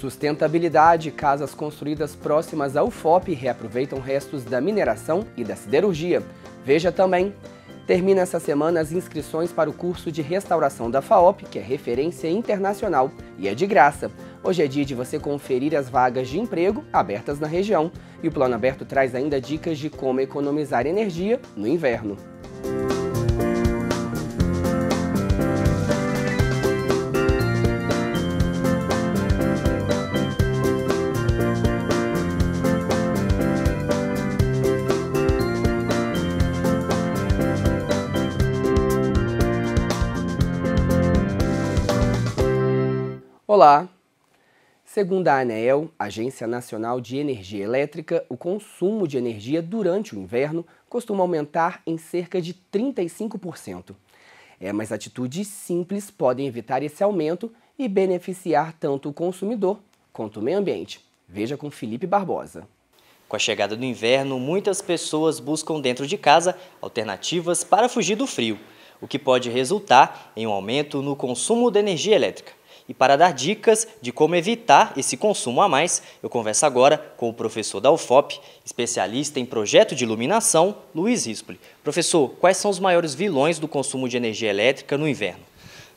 Sustentabilidade, casas construídas próximas ao FOP reaproveitam restos da mineração e da siderurgia. Veja também. Termina essa semana as inscrições para o curso de restauração da FAOP, que é referência internacional e é de graça. Hoje é dia de você conferir as vagas de emprego abertas na região e o Plano Aberto traz ainda dicas de como economizar energia no inverno. Olá! Segundo a ANEEL, Agência Nacional de Energia Elétrica, o consumo de energia durante o inverno costuma aumentar em cerca de 35%. É, mas atitudes simples podem evitar esse aumento e beneficiar tanto o consumidor quanto o meio ambiente. Veja com Felipe Barbosa. Com a chegada do inverno, muitas pessoas buscam dentro de casa alternativas para fugir do frio, o que pode resultar em um aumento no consumo de energia elétrica. E para dar dicas de como evitar esse consumo a mais, eu converso agora com o professor da UFOP, especialista em projeto de iluminação, Luiz Rispoli. Professor, quais são os maiores vilões do consumo de energia elétrica no inverno?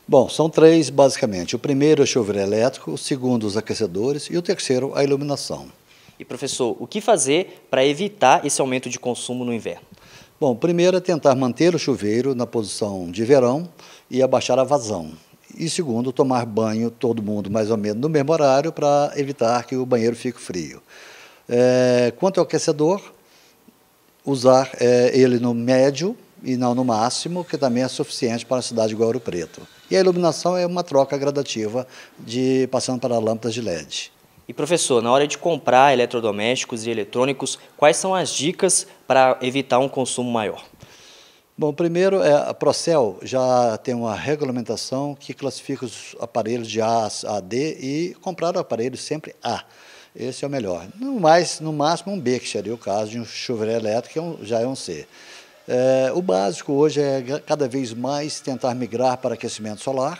Bom, são três basicamente. O primeiro é o chuveiro elétrico, o segundo os aquecedores e o terceiro a iluminação. E professor, o que fazer para evitar esse aumento de consumo no inverno? Bom, primeiro é tentar manter o chuveiro na posição de verão e abaixar a vazão. E segundo, tomar banho todo mundo mais ou menos no mesmo horário para evitar que o banheiro fique frio. É, quanto ao aquecedor, usar é, ele no médio e não no máximo, que também é suficiente para a cidade igual Ouro Preto. E a iluminação é uma troca gradativa de passando para lâmpadas de LED. E professor, na hora de comprar eletrodomésticos e eletrônicos, quais são as dicas para evitar um consumo maior? Bom, primeiro, é, a Procel já tem uma regulamentação que classifica os aparelhos de A a D e comprar o aparelho sempre A. Esse é o melhor. No, mais, no máximo um B, que seria o caso de um chuveiro elétrico, que é um, já é um C. É, o básico hoje é cada vez mais tentar migrar para aquecimento solar,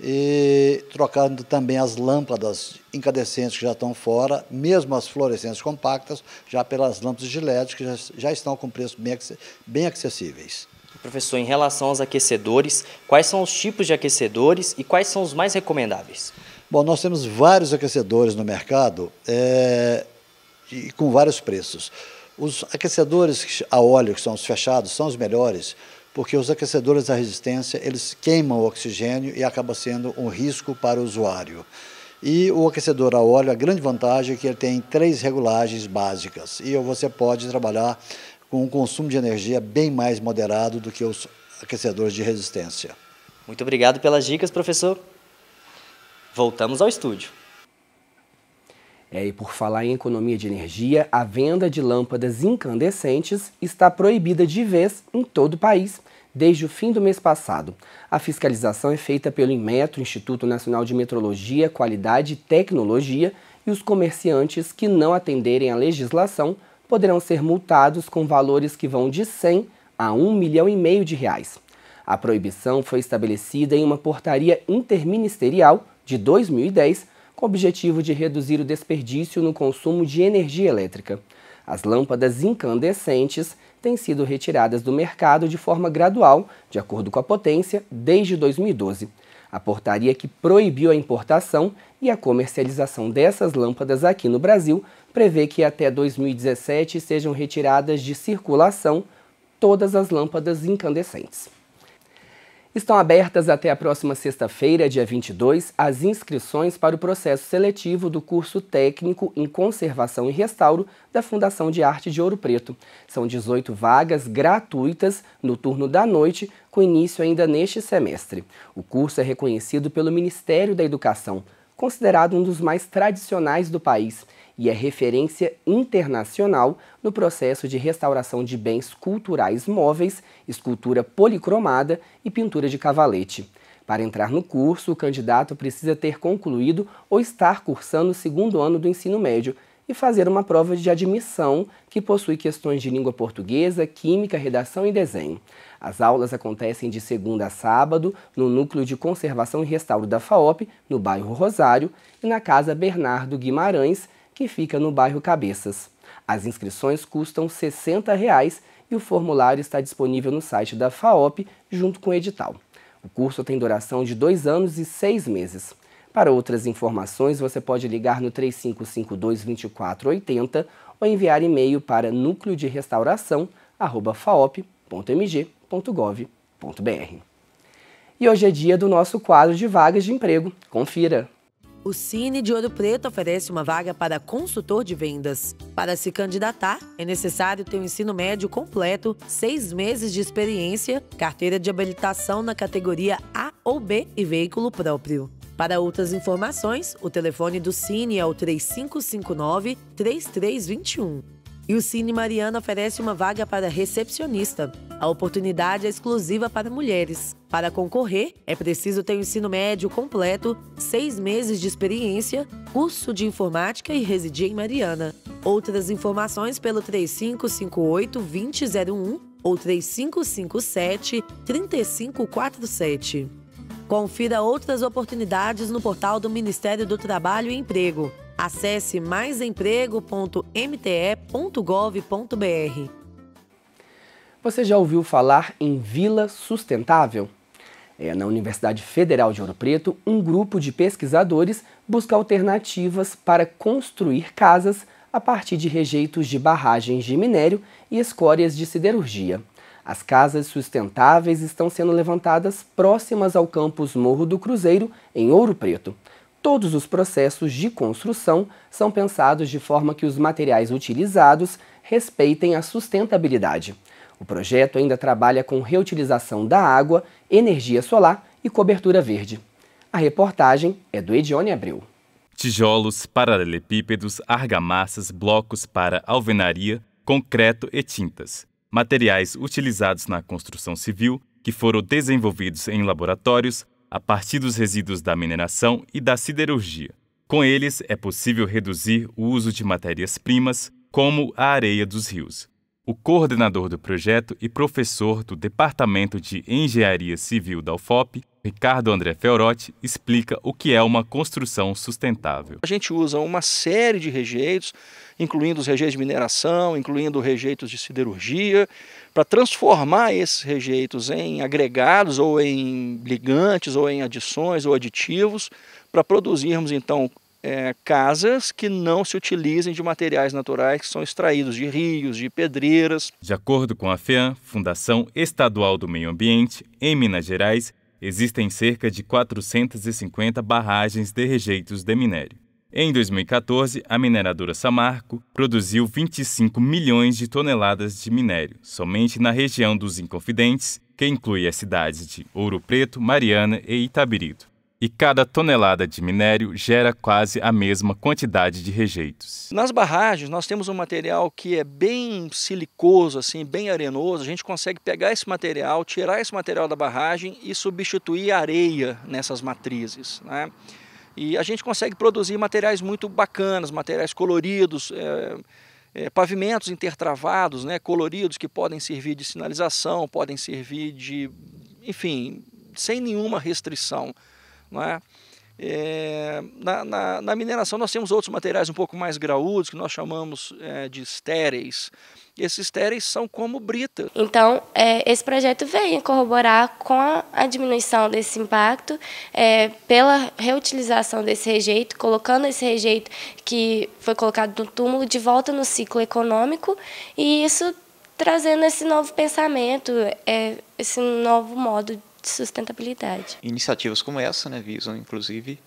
e trocando também as lâmpadas incandescentes que já estão fora, mesmo as fluorescentes compactas, já pelas lâmpadas de LED, que já, já estão com preços bem, bem acessíveis. Professor, em relação aos aquecedores, quais são os tipos de aquecedores e quais são os mais recomendáveis? Bom, nós temos vários aquecedores no mercado é, e com vários preços. Os aquecedores a óleo, que são os fechados, são os melhores, porque os aquecedores da resistência, eles queimam o oxigênio e acaba sendo um risco para o usuário. E o aquecedor a óleo, a grande vantagem é que ele tem três regulagens básicas e você pode trabalhar com um consumo de energia bem mais moderado do que os aquecedores de resistência. Muito obrigado pelas dicas, professor. Voltamos ao estúdio. É, e por falar em economia de energia, a venda de lâmpadas incandescentes está proibida de vez em todo o país desde o fim do mês passado. A fiscalização é feita pelo Inmetro, Instituto Nacional de Metrologia, Qualidade e Tecnologia, e os comerciantes que não atenderem à legislação poderão ser multados com valores que vão de 100 a 1 milhão e meio de reais. A proibição foi estabelecida em uma portaria interministerial de 2010 com o objetivo de reduzir o desperdício no consumo de energia elétrica. As lâmpadas incandescentes têm sido retiradas do mercado de forma gradual, de acordo com a potência, desde 2012. A portaria que proibiu a importação e a comercialização dessas lâmpadas aqui no Brasil prevê que até 2017 sejam retiradas de circulação todas as lâmpadas incandescentes. Estão abertas até a próxima sexta-feira, dia 22, as inscrições para o processo seletivo do curso técnico em conservação e restauro da Fundação de Arte de Ouro Preto. São 18 vagas gratuitas no turno da noite, com início ainda neste semestre. O curso é reconhecido pelo Ministério da Educação, considerado um dos mais tradicionais do país e é referência internacional no processo de restauração de bens culturais móveis, escultura policromada e pintura de cavalete. Para entrar no curso, o candidato precisa ter concluído ou estar cursando o segundo ano do ensino médio e fazer uma prova de admissão que possui questões de língua portuguesa, química, redação e desenho. As aulas acontecem de segunda a sábado no Núcleo de Conservação e Restauro da FAOP, no bairro Rosário, e na Casa Bernardo Guimarães, que fica no bairro Cabeças. As inscrições custam R$ 60 reais e o formulário está disponível no site da FAOP junto com o edital. O curso tem duração de dois anos e seis meses. Para outras informações, você pode ligar no 3552 2480 ou enviar e-mail para núcleo de restauração E hoje é dia do nosso quadro de vagas de emprego. Confira! o Cine de Ouro Preto oferece uma vaga para consultor de vendas. Para se candidatar, é necessário ter o um ensino médio completo, seis meses de experiência, carteira de habilitação na categoria A ou B e veículo próprio. Para outras informações, o telefone do Cine é o 3559-3321. E o Cine Mariana oferece uma vaga para recepcionista. A oportunidade é exclusiva para mulheres. Para concorrer, é preciso ter o ensino médio completo, seis meses de experiência, curso de informática e residir em Mariana. Outras informações pelo 3558-2001 ou 3557-3547. Confira outras oportunidades no portal do Ministério do Trabalho e Emprego. Acesse maisemprego.mte.gov.br. Você já ouviu falar em Vila Sustentável? É, na Universidade Federal de Ouro Preto, um grupo de pesquisadores busca alternativas para construir casas a partir de rejeitos de barragens de minério e escórias de siderurgia. As casas sustentáveis estão sendo levantadas próximas ao campus Morro do Cruzeiro, em Ouro Preto. Todos os processos de construção são pensados de forma que os materiais utilizados respeitem a sustentabilidade. O projeto ainda trabalha com reutilização da água, energia solar e cobertura verde. A reportagem é do Edione Abreu. Tijolos, paralelepípedos, argamassas, blocos para alvenaria, concreto e tintas. Materiais utilizados na construção civil que foram desenvolvidos em laboratórios a partir dos resíduos da mineração e da siderurgia. Com eles, é possível reduzir o uso de matérias-primas, como a areia dos rios o coordenador do projeto e professor do Departamento de Engenharia Civil da UFOP, Ricardo André Feorotti, explica o que é uma construção sustentável. A gente usa uma série de rejeitos, incluindo os rejeitos de mineração, incluindo rejeitos de siderurgia, para transformar esses rejeitos em agregados ou em ligantes ou em adições ou aditivos, para produzirmos então é, casas que não se utilizem de materiais naturais que são extraídos de rios, de pedreiras. De acordo com a FEAM, Fundação Estadual do Meio Ambiente, em Minas Gerais, existem cerca de 450 barragens de rejeitos de minério. Em 2014, a mineradora Samarco produziu 25 milhões de toneladas de minério, somente na região dos Inconfidentes, que inclui as cidades de Ouro Preto, Mariana e Itabirito e cada tonelada de minério gera quase a mesma quantidade de rejeitos. Nas barragens, nós temos um material que é bem silicoso, assim, bem arenoso. A gente consegue pegar esse material, tirar esse material da barragem e substituir areia nessas matrizes. Né? E a gente consegue produzir materiais muito bacanas, materiais coloridos. É... É, pavimentos intertravados, né, coloridos, que podem servir de sinalização, podem servir de, enfim, sem nenhuma restrição. Não é? É, na, na, na, mineração nós temos outros materiais um pouco mais graúdos, que nós chamamos é, de estéreis. Esses estéreis são como brita. Então, é, esse projeto vem corroborar com a, a diminuição desse impacto é, pela reutilização desse rejeito, colocando esse rejeito que foi colocado no túmulo de volta no ciclo econômico, e isso trazendo esse novo pensamento, é, esse novo modo de sustentabilidade. Iniciativas como essa né, visam, inclusive,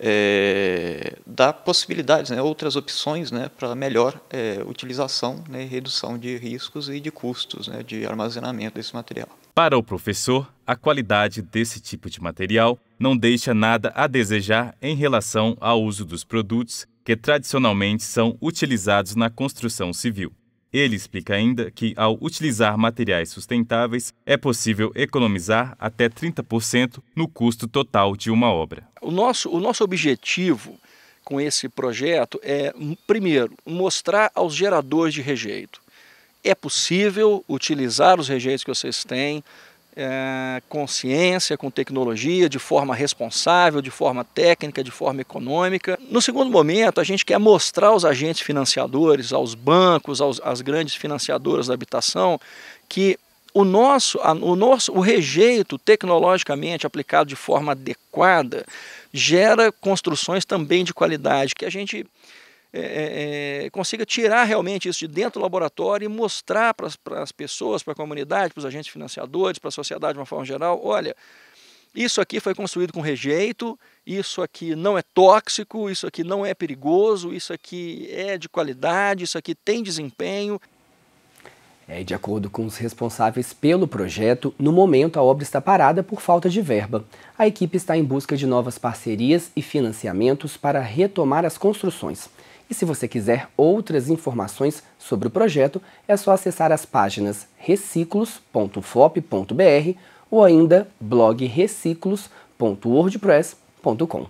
é, dar possibilidades, né, outras opções né, para melhor é, utilização né, redução de riscos e de custos né, de armazenamento desse material. Para o professor, a qualidade desse tipo de material não deixa nada a desejar em relação ao uso dos produtos que tradicionalmente são utilizados na construção civil. Ele explica ainda que, ao utilizar materiais sustentáveis, é possível economizar até 30% no custo total de uma obra. O nosso, o nosso objetivo com esse projeto é, hum, primeiro, mostrar aos geradores de rejeito. É possível utilizar os rejeitos que vocês têm, é, com ciência, com tecnologia, de forma responsável, de forma técnica, de forma econômica. No segundo momento, a gente quer mostrar aos agentes financiadores, aos bancos, aos, às grandes financiadoras da habitação, que o nosso, o nosso o rejeito tecnologicamente aplicado de forma adequada gera construções também de qualidade que a gente é, é, é, consiga tirar realmente isso de dentro do laboratório e mostrar para as pessoas, para a comunidade, para os agentes financiadores, para a sociedade de uma forma geral, olha, isso aqui foi construído com rejeito, isso aqui não é tóxico, isso aqui não é perigoso, isso aqui é de qualidade, isso aqui tem desempenho. É, de acordo com os responsáveis pelo projeto, no momento a obra está parada por falta de verba. A equipe está em busca de novas parcerias e financiamentos para retomar as construções. E se você quiser outras informações sobre o projeto, é só acessar as páginas reciclos.fop.br ou ainda blogreciclos.wordpress.com.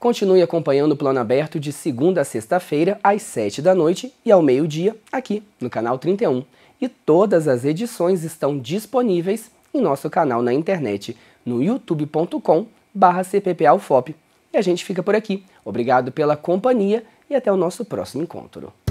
Continue acompanhando o Plano Aberto de segunda a sexta-feira, às sete da noite e ao meio-dia, aqui no canal 31. E todas as edições estão disponíveis em nosso canal na internet, no youtube.com/cppalfop. E a gente fica por aqui. Obrigado pela companhia e até o nosso próximo encontro.